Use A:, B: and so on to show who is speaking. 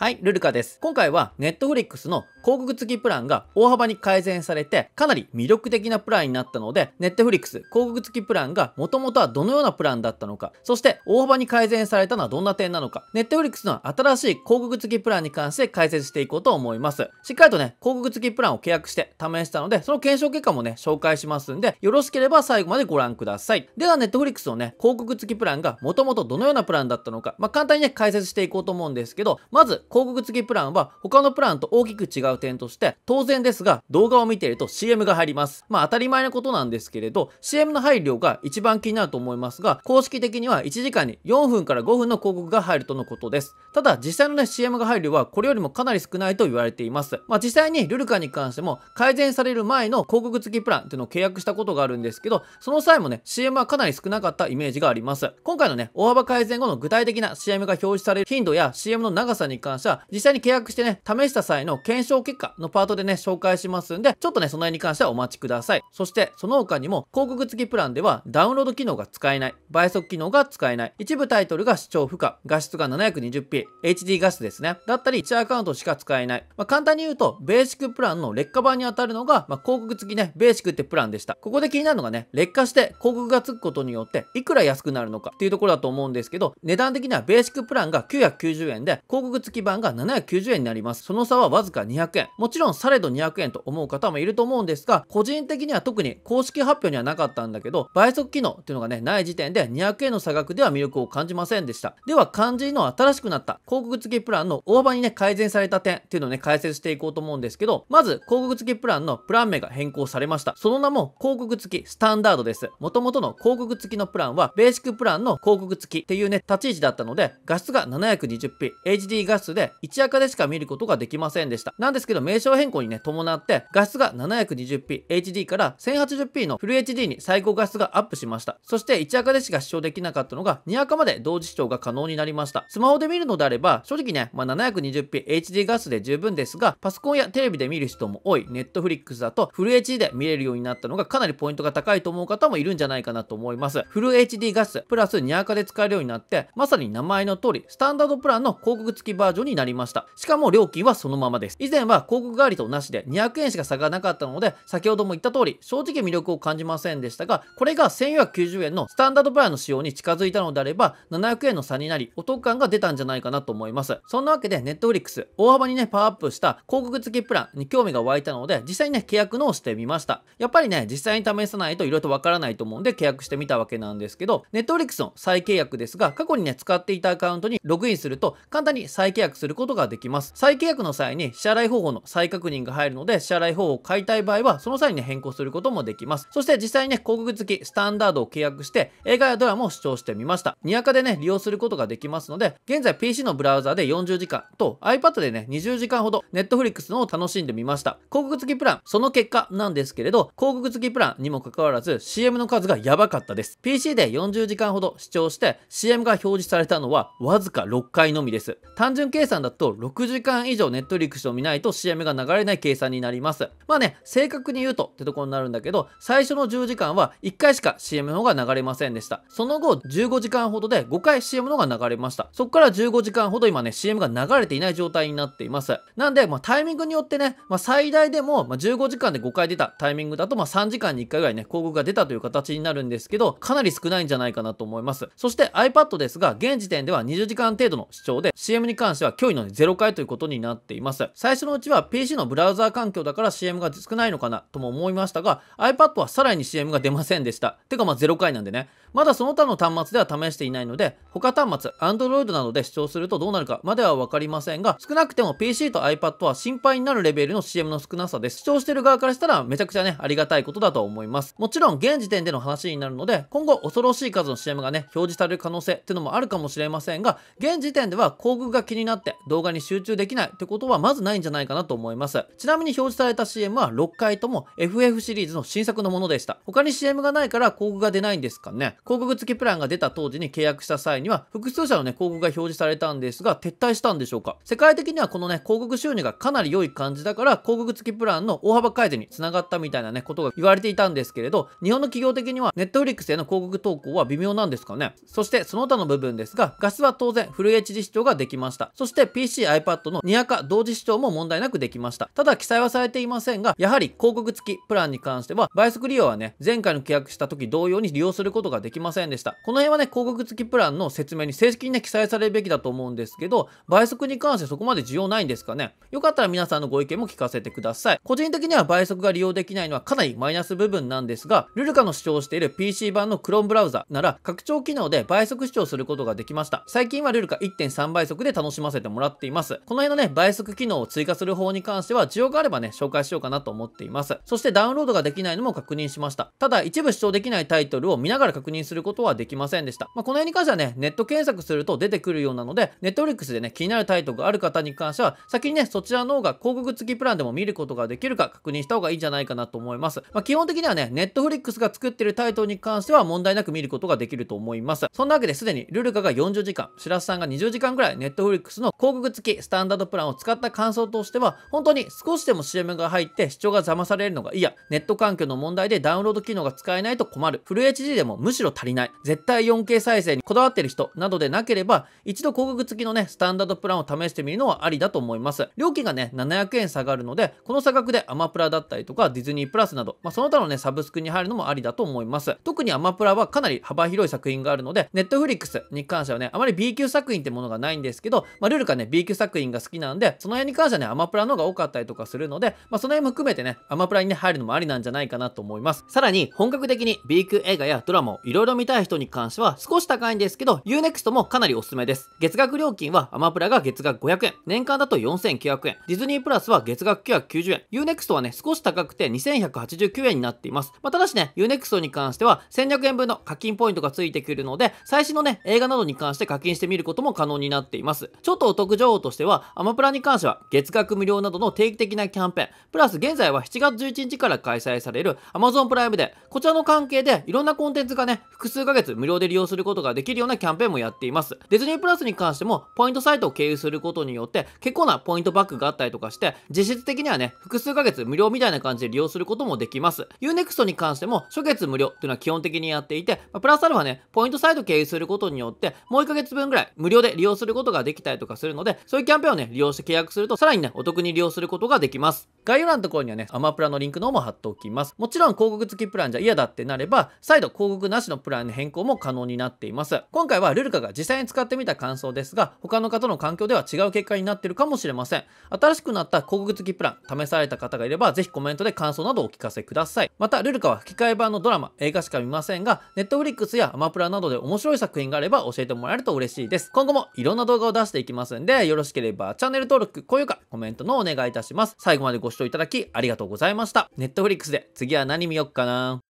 A: はい、ルルカです。今回は Netflix の広告付きプランが大幅に改善されてかなり魅力的なプランになったので Netflix 広告付きプランが元々はどのようなプランだったのかそして大幅に改善されたのはどんな点なのか Netflix の新しい広告付きプランに関して解説していこうと思います。しっかりとね、広告付きプランを契約して試したのでその検証結果もね、紹介しますんでよろしければ最後までご覧ください。では Netflix のね、広告付きプランが元々どのようなプランだったのかまあ、簡単にね、解説していこうと思うんですけどまず告付きプランは他のプランと大きく違う点として、当然ですが動画を見ていると CM が入ります。まあ当たり前のことなんですけれど、CM の配慮が一番気になると思いますが、公式的には1時間に4分から5分の広告が入るとのことです。ただ実際のね CM が入るはこれよりもかなり少ないと言われています。まあ実際にルルカに関しても改善される前の広告付きプランっていうのを契約したことがあるんですけど、その際もね CM はかなり少なかったイメージがあります。今回のね、大幅改善後の具体的な CM が表示される頻度や CM の長さに関して関しては、実際に契約してね、試した際の検証結果のパートでね、紹介しますんで、ちょっとね、その辺に関してはお待ちください。そして、その他にも、広告付きプランでは、ダウンロード機能が使えない、倍速機能が使えない、一部タイトルが視聴不可、画質が 720p、HD 画質ですね、だったり、1アカウントしか使えない。まあ、簡単に言うと、ベーシックプランの劣化版に当たるのが、まあ、広告付きね、ベーシックってプランでした。ここで気になるのがね、劣化して広告がつくことによって、いくら安くなるのかっていうところだと思うんですけど、値段的にはベーシックプランが990円で、広告付きが790円になります。その差はわずか200円。もちろん、されど200円と思う方もいると思うんですが、個人的には特に公式発表にはなかったんだけど、倍速機能っていうのがね、ない時点で200円の差額では魅力を感じませんでした。では、肝心の新しくなった広告付きプランの大幅にね、改善された点っていうのをね、解説していこうと思うんですけど、まず、広告付きプランのプラン名が変更されました。その名も、広告付きスタンダードです。元々の広告付きのプランは、ベーシックプランの広告付きっていうね、立ち位置だったので、画質が 720p、HD 画質でで赤でしか見ることができませんでした。なんですけど名称変更にね、伴って画質が 720p HD から 1080p のフル HD に最高画質がアップしました。そして1赤でしか視聴できなかったのが2赤まで同時視聴が可能になりました。スマホで見るのであれば、正直ね、まあ、720p HD 画質で十分ですが、パソコンやテレビで見る人も多い Netflix だとフル HD で見れるようになったのがかなりポイントが高いと思う方もいるんじゃないかなと思います。フル HD 画質プラス2赤で使えるようになって、まさに名前の通り、スタンダードプランの広告付きバージョンになりました。しかも料金はそのままです。以前は広告代わりとなしで200円しか差がなかったので、先ほども言った通り、正直魅力を感じませんでしたが、これが1490円のスタンダードプランの仕様に近づいたのであれば、700円の差になり、お得感が出たんじゃないかなと思います。そんなわけで、Netflix、大幅にね、パワーアップした広告付きプランに興味が湧いたので、実際にね、契約のをしてみました。やっぱりね、実際に試さないと色々とわからないと思うんで、契約してみたわけなんですけど、Netflix の再契約ですが、過去にね、使っていたアカウントにログインすると、簡単に再契約することができます。再契約の際に支払い方法の再確認が入るので、支払い方法を変えたい場合は、その際に変更することもできます。そして実際にね、広告付きスタンダードを契約して、映画やドラマを視聴してみました。にやかでね、利用することができますので、現在 PC のブラウザで40時間と iPad でね、20時間ほど Netflix のを楽しんでみました。広告付きプラン、その結果なんですけれど、広告付きプランにもかかわらず CM の数がやばかったです。PC で40時間ほど視聴して CM が表示されたのはわずか6回のみです。単純計算だと6時間以上ネットリックスを見ないと CM が流れない計算になります。まあね、正確に言うとってとこになるんだけど、最初の10時間は1回しか CM の方が流れませんでした。その後15時間ほどで5回 CM の方が流れました。そこから15時間ほど今ね、CM が流れていない状態になっています。なんで、まあ、タイミングによってね、まあ、最大でも、まあ、15時間で5回出たタイミングだと、まあ、3時間に1回ぐらいね、広告が出たという形になるんですけど、かなり少ないんじゃないかなと思います。そして iPad ですが、現時点では20時間程度の視聴で、CM に関してはが脅威の、ね、0回ということになっています。最初のうちは PC のブラウザー環境だから CM が少ないのかなとも思いましたが、iPad はさらに CM が出ませんでした。てかまあ0回なんでね。まだその他の端末では試していないので、他端末、Android などで視聴するとどうなるかまではわかりませんが、少なくても PC と iPad は心配になるレベルの CM の少なさです。視聴してる側からしたらめちゃくちゃね、ありがたいことだと思います。もちろん現時点での話になるので、今後恐ろしい数の CM がね、表示される可能性ってのもあるかもしれませんが、現時点では工具が気になってって動画に集中できないってことはまずないんじゃないかなと思います。ちなみに表示された CM は6回とも FF シリーズの新作のものでした。他に CM がないから広告が出ないんですかね。広告付きプランが出た当時に契約した際には複数社のね広告が表示されたんですが撤退したんでしょうか。世界的にはこのね広告収入がかなり良い感じだから広告付きプランの大幅改善につながったみたいなねことが言われていたんですけれど日本の企業的には Netflix への広告投稿は微妙なんですかね。そしてその他の部分ですが画質は当然フル HD 視聴ができました。そして PC、iPad の2ア化同時視聴も問題なくできました。ただ記載はされていませんが、やはり広告付きプランに関しては、倍速利用はね、前回の契約した時同様に利用することができませんでした。この辺はね、広告付きプランの説明に正式にね、記載されるべきだと思うんですけど、倍速に関してそこまで需要ないんですかね。よかったら皆さんのご意見も聞かせてください。個人的には倍速が利用できないのはかなりマイナス部分なんですが、ルルカの主張している PC 版の Chrome ブラウザなら、拡張機能で倍速視聴することができました。最近はルルカ1.3倍速で楽しませせてもらっています。この辺のね、倍速機能を追加する方に関しては、需要があればね、紹介しようかなと思っています。そしてダウンロードができないのも確認しました。ただ、一部視聴できないタイトルを見ながら確認することはできませんでした。まあ、この辺に関してはね、ネット検索すると出てくるようなので、ネットフリックスでね、気になるタイトルがある方に関しては、先にね、そちらの方が広告付きプランでも見ることができるか確認した方がいいんじゃないかなと思います。まあ、基本的にはね、ネットフリックスが作ってるタイトルに関しては問題なく見ることができると思います。そんなわけですでにルルカが40時間、白須さんが20時間くらい Netflix のの広告付きスタンダードプランを使った感想としては、本当に少しでも CM が入って視聴が邪魔されるのが嫌、ネット環境の問題でダウンロード機能が使えないと困る、フル HD でもむしろ足りない、絶対 4K 再生にこだわってる人などでなければ、一度広告付きのね、スタンダードプランを試してみるのはありだと思います。料金がね、700円下がるので、この差額でアマプラだったりとか、ディズニープラスなど、まあ、その他のね、サブスクに入るのもありだと思います。特にアマプラはかなり幅広い作品があるので、ネットフリックスに関してはね、あまり B 級作品ってものがないんですけど、まあ、ルーかね、B 級作品が好きなんで、その辺に関してはね、アマプラの方が多かったりとかするので、まあ、その辺も含めてね、アマプラにね、入るのもありなんじゃないかなと思います。さらに、本格的に B 級映画やドラマをいろいろ見たい人に関しては、少し高いんですけど、UNEXT もかなりおすすめです。月額料金はアマプラが月額500円、年間だと4900円、ディズニープラスは月額990円、UNEXT はね、少し高くて2189円になっています。まあ、ただしね、UNEXT に関しては1200円分の課金ポイントがついてくるので、最新のね、映画などに関して課金してみることも可能になっています。ちょっととお得情報としては、アマプラに関しては月額無料などの定期的なキャンペーン、プラス現在は7月11日から開催される Amazon プライムで、こちらの関係でいろんなコンテンツがね、複数ヶ月無料で利用することができるようなキャンペーンもやっています。ディズニープラスに関しても、ポイントサイトを経由することによって、結構なポイントバックがあったりとかして、実質的にはね、複数ヶ月無料みたいな感じで利用することもできます。Unext に関しても、初月無料っていうのは基本的にやっていて、プラスアルファね、ポイントサイト経由することによって、もう1ヶ月分ぐらい無料で利用することができたりとかかするので、そういうキャンペーンをね、利用して契約すると、さらにね、お得に利用することができます。概要欄のところにはね、アマプラのリンクの方も貼っておきます。もちろん広告付きプランじゃ嫌だってなれば、再度広告なしのプランに変更も可能になっています。今回はルルカが実際に使ってみた感想ですが、他の方の環境では違う結果になってるかもしれません。新しくなった広告付きプラン、試された方がいれば、ぜひコメントで感想などをお聞かせください。また、ルルカは吹き替え版のドラマ、映画しか見ませんが、ネットフリックスやアマプラなどで面白い作品があれば教えてもらえると嬉しいです。今後もいろんな動画を出していきます。ますんで、よろしければチャンネル登録、高評価、コメントのお願いいたします。最後までご視聴いただきありがとうございました。ネットフリックスで次は何見よっかな